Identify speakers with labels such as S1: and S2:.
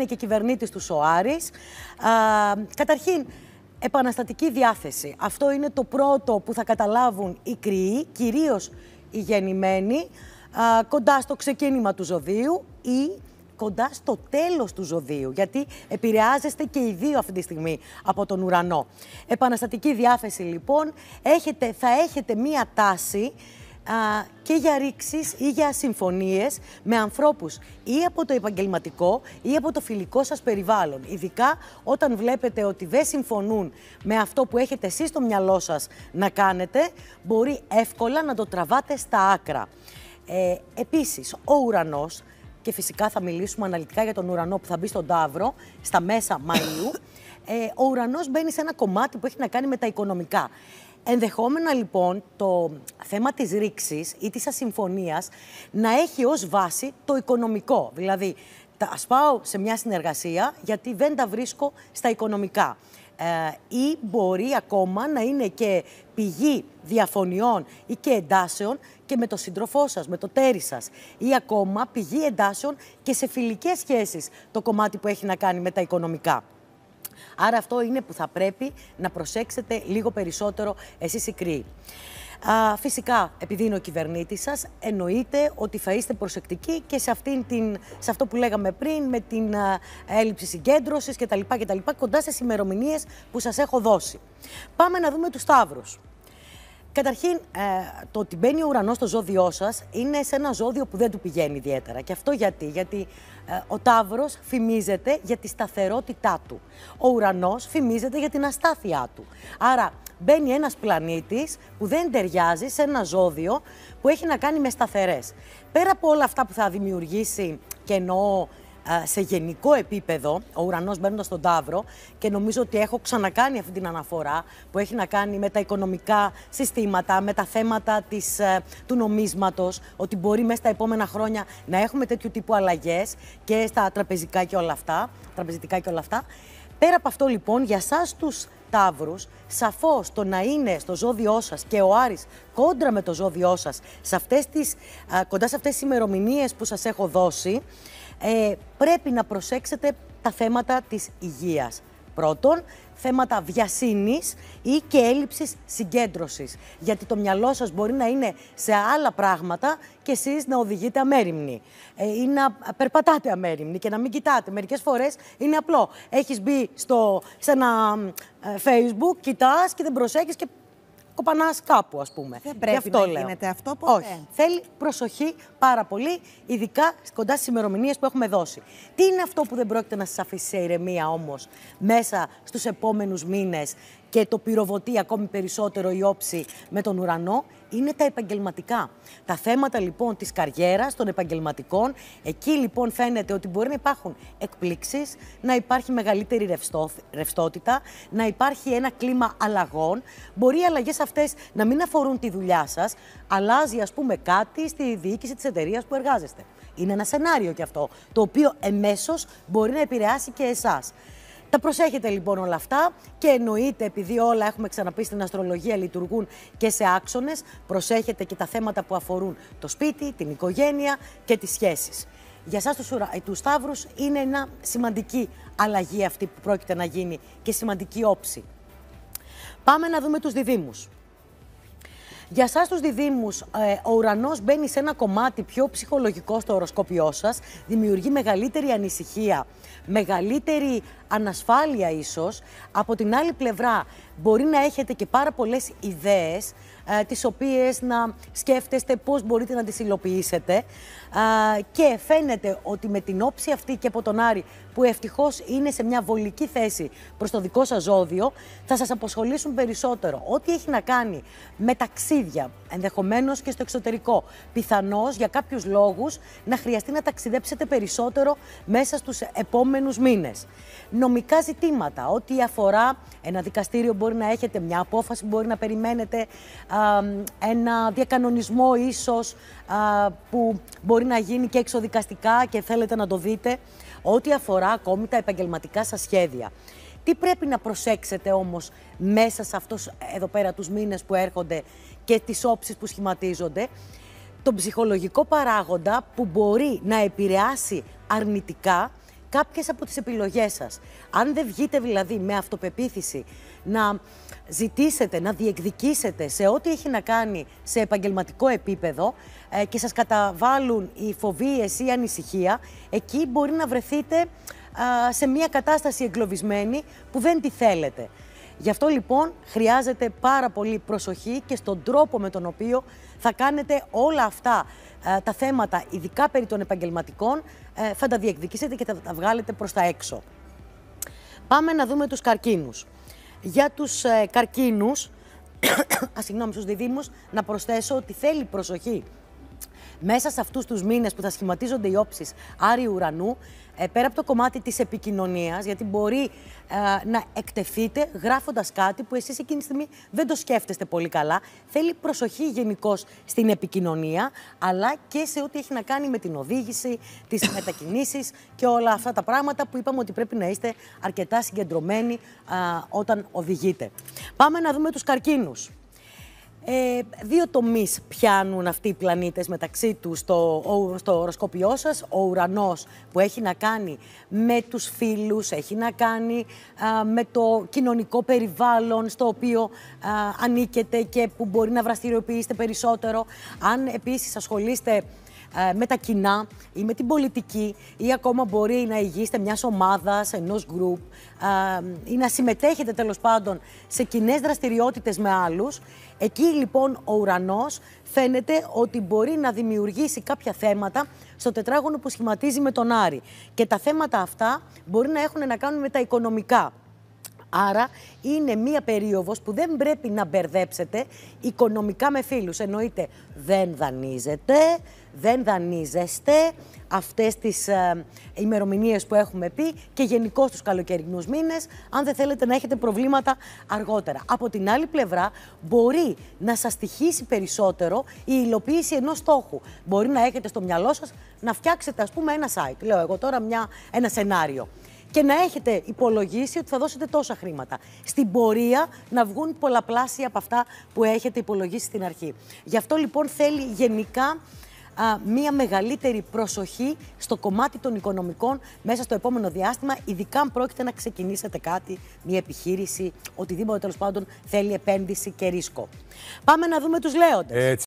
S1: είναι και κυβερνήτης του Σοάρης. Καταρχήν, επαναστατική διάθεση. Αυτό είναι το πρώτο που θα καταλάβουν οι κρυοί, κυρίως οι γεννημένοι, κοντά στο ξεκίνημα του ζωδίου ή κοντά στο τέλος του ζωδίου, γιατί επηρεάζεστε και οι δύο αυτή τη στιγμή από τον ουρανό. Επαναστατική διάθεση λοιπόν, έχετε, θα έχετε μία τάση και για ρήξεις ή για συμφωνίες με ανθρώπους ή από το επαγγελματικό ή από το φιλικό σας περιβάλλον. Ειδικά όταν βλέπετε ότι δεν συμφωνούν με αυτό που έχετε εσείς στο μυαλό σας να κάνετε, μπορεί εύκολα να το τραβάτε στα άκρα. Ε, επίσης, ο ουρανός, και φυσικά θα μιλήσουμε αναλυτικά για τον ουρανό που θα μπει στον Ταύρο στα μέσα Μαΐου, ε, ο ουρανός μπαίνει σε ένα κομμάτι που έχει να κάνει με τα οικονομικά. Ενδεχόμενα λοιπόν το θέμα της ρήξης ή της ασυμφωνίας να έχει ως βάση το οικονομικό. Δηλαδή, ας πάω σε μια συνεργασία γιατί δεν τα βρίσκω στα οικονομικά. Ε, ή μπορεί ακόμα να είναι και πηγή διαφωνιών ή και εντάσεων και με το σύντροφό σας, με το τέρι σας. Ή ακόμα πηγή εντάσεων και σε φιλικές σχέσεις το κομμάτι που έχει να κάνει με τα οικονομικά. Άρα αυτό είναι που θα πρέπει να προσέξετε λίγο περισσότερο εσείς οι κρύοι. φυσικά, επειδή είναι ο κυβερνήτης σας, εννοείται ότι θα είστε προσεκτικοί και σε, αυτό που λέγαμε πριν, με την α, έλλειψη συγκέντρωσης κτλ. κοντά στις ημερομηνίες που σας έχω δώσει. Πάμε να δούμε τους Σταύρους. Καταρχήν, ε, το ότι μπαίνει ο ουρανός στο ζώδιό σας είναι σε ένα ζώδιο που δεν του πηγαίνει ιδιαίτερα. Και αυτό γιατί. Γιατί ε, ο Ταύρος φημίζεται για τη σταθερότητά του. Ο ουρανός φημίζεται για την αστάθειά του. Άρα, μπαίνει ένας πλανήτης που δεν ταιριάζει σε ένα ζώδιο που έχει να κάνει με σταθερές. Πέρα από όλα αυτά που θα δημιουργήσει και εννοώ σε γενικό επίπεδο, ο ουρανός μπαίνοντας στον Ταύρο και νομίζω ότι έχω ξανακάνει αυτή την αναφορά που έχει να κάνει με τα οικονομικά συστήματα, με τα θέματα της, ε, του νομίσματος, ότι μπορεί μέσα στα επόμενα χρόνια να έχουμε τέτοιου τύπου αλλαγές και στα τραπεζικά και όλα αυτά, τραπεζιτικά και όλα αυτά. Πέρα από αυτό λοιπόν, για σας τους Ταύρους, σαφώς το να είναι στο ζώδιό σας και ο Άρης κόντρα με το ζώδιό σας αυτές τις, κοντά σε αυτές τις ημερομηνίες που σας έχω δώσει, ε, πρέπει να προσέξετε τα θέματα της υγείας. Πρώτον, θέματα βιασύνης ή και έλλειψης συγκέντρωσης. Γιατί το μυαλό σας μπορεί να είναι σε άλλα πράγματα και εσείς να οδηγείτε Ε, ή να περπατάτε αμέριμνη και να μην κοιτάτε. Μερικές φορές είναι απλό. Έχεις μπει στο, σε ένα ε, facebook, κοιτάς και δεν προσέχεις και κοπανάς κάπου, ας πούμε. Δεν πρέπει αυτό να γίνεται αυτό ποτέ. Όχι. Θέλει προσοχή πάρα πολύ, ειδικά κοντά στις ημερομηνίες που έχουμε δώσει. Τι είναι αυτό που δεν πρόκειται να σας αφήσει σε ηρεμία όμως μέσα στους επόμενους μήνες και το πυροβοτεί ακόμη περισσότερο η όψη με τον ουρανό, είναι τα επαγγελματικά. Τα θέματα λοιπόν της καριέρας, των επαγγελματικών, εκεί λοιπόν φαίνεται ότι μπορεί να υπάρχουν εκπλήξεις, να υπάρχει μεγαλύτερη ρευστότητα, να υπάρχει ένα κλίμα αλλαγών. Μπορεί οι αλλαγές αυτές να μην αφορούν τη δουλειά σας, αλλάζει ας πούμε κάτι στη διοίκηση της εταιρείας που εργάζεστε. Είναι ένα σενάριο και αυτό, το οποίο εμέσως μπορεί να επηρεάσει και εσάς. Τα προσέχετε λοιπόν όλα αυτά και εννοείται, επειδή όλα έχουμε ξαναπεί στην αστρολογία λειτουργούν και σε άξονες, προσέχετε και τα θέματα που αφορούν το σπίτι, την οικογένεια και τις σχέσεις. Για τους, του ε, τους Σταύρους είναι ένα σημαντική αλλαγή αυτή που πρόκειται να γίνει και σημαντική όψη. Πάμε να δούμε τους διδήμους. Για εσάς τους Διδήμους ε, ο ουρανός μπαίνει σε ένα κομμάτι πιο ψυχολογικό στο οροσκόπιό σας, δημιουργεί μεγαλύτερη ανησυχία, μεγαλύτερη ανασφάλεια ίσως. Από την άλλη πλευρά μπορεί να έχετε και πάρα πολλές ιδέες ε, τις οποίες να σκέφτεστε πώς μπορείτε να τις υλοποιήσετε και φαίνεται ότι με την όψη αυτή και από τον Άρη που ευτυχώς είναι σε μια βολική θέση προς το δικό σας ζώδιο θα σας αποσχολήσουν περισσότερο. Ό,τι έχει να κάνει με ταξίδια, ενδεχομένως και στο εξωτερικό, πιθανώς για κάποιους λόγους να χρειαστεί να ταξιδέψετε περισσότερο μέσα στους επόμενους μήνες νομικά ζητήματα. Ό,τι αφορά ένα δικαστήριο μπορεί να έχετε, μια απόφαση μπορεί να περιμένετε, ένα διακανονισμό ίσως που μπορεί να γίνει και εξοδικαστικά και θέλετε να το δείτε. Ό,τι αφορά ακόμη τα επαγγελματικά σας σχέδια. Τι πρέπει να προσέξετε όμως μέσα σε αυτούς εδώ πέρα τους μήνες που έρχονται και τις όψεις που σχηματίζονται, τον ψυχολογικό παράγοντα που μπορεί να επηρεάσει αρνητικά κάποιες από τις επιλογές σας. Αν δεν βγείτε δηλαδή με αυτοπεποίθηση να ζητήσετε, να διεκδικήσετε σε ό,τι έχει να κάνει σε επαγγελματικό επίπεδο ε, και σας καταβάλουν οι φοβίες ή η ανησυχία, εκεί μπορεί να βρεθείτε σε μια κατάσταση εγκλωβισμένη που δεν τη θέλετε. Γι' αυτό λοιπόν χρειάζεται πάρα πολύ προσοχή και στον τρόπο με τον οποίο θα κάνετε όλα αυτά ε, τα θέματα, ειδικά περί των επαγγελματικών, ε, θα τα διεκδικήσετε και θα τα βγάλετε προς τα έξω. Πάμε να δούμε τους καρκίνους. Για τους ε, καρκίνους, α, συγγνώμη στους διδήμους, να προσθέσω ότι θέλει προσοχή μέσα σε αυτούς τους μήνες που θα σχηματίζονται οι όψεις Άριου Ουρανού, ε, πέρα από το κομμάτι της επικοινωνίας, γιατί μπορεί ε, να εκτεθείτε γράφοντας κάτι που εσείς εκείνη τη στιγμή δεν το σκέφτεστε πολύ καλά. Θέλει προσοχή γενικώ στην επικοινωνία, αλλά και σε ό,τι έχει να κάνει με την οδήγηση, τις μετακινήσεις και όλα αυτά τα πράγματα που είπαμε ότι πρέπει να είστε αρκετά συγκεντρωμένοι ε, όταν οδηγείτε. Πάμε να δούμε τους καρκίνους. Ε, δύο τομείς πιάνουν αυτοί οι πλανήτες μεταξύ τους στο, στο οροσκόπιό σας. Ο ουρανός που έχει να κάνει με τους φίλους, έχει να κάνει με το κοινωνικό περιβάλλον στο οποίο ανήκετε και που μπορεί να δραστηριοποιήσετε περισσότερο. Αν επίσης ασχολείστε ε, με τα κοινά ή με την πολιτική ή ακόμα μπορεί να ηγείστε μιας ομάδας, ενός γκρουπ ε, ή να συμμετέχετε τέλος πάντων σε κοινές δραστηριότητες με άλλους. Εκεί λοιπόν ο ουρανός φαίνεται ότι μπορεί να δημιουργήσει κάποια θέματα στο τετράγωνο που σχηματίζει με τον Άρη. Και τα θέματα αυτά μπορεί να έχουν να κάνουν με τα οικονομικά. Άρα είναι μία περίοδος που δεν πρέπει να μπερδέψετε οικονομικά με φίλους. Εννοείται δεν δανείζετε, δεν δανείζεστε αυτές τις ε, ημερομηνίες που έχουμε πει και γενικώ τους καλοκαιρινούς μήνες, αν δεν θέλετε να έχετε προβλήματα αργότερα. Από την άλλη πλευρά, μπορεί να σας στοιχήσει περισσότερο η υλοποίηση ενός στόχου. Μπορεί να έχετε στο μυαλό σας να φτιάξετε, ας πούμε, ένα site. Λέω εγώ τώρα μια, ένα σενάριο και να έχετε υπολογίσει ότι θα δώσετε τόσα χρήματα. Στην πορεία να βγουν πολλαπλάσια από αυτά που έχετε υπολογίσει στην αρχή. Γι' αυτό λοιπόν θέλει γενικά μία μεγαλύτερη προσοχή στο κομμάτι των οικονομικών μέσα στο επόμενο διάστημα, ειδικά αν πρόκειται να ξεκινήσετε κάτι, μία επιχείρηση, οτιδήποτε τέλος πάντων θέλει επένδυση και ρίσκο. Πάμε να δούμε τους λέοντες.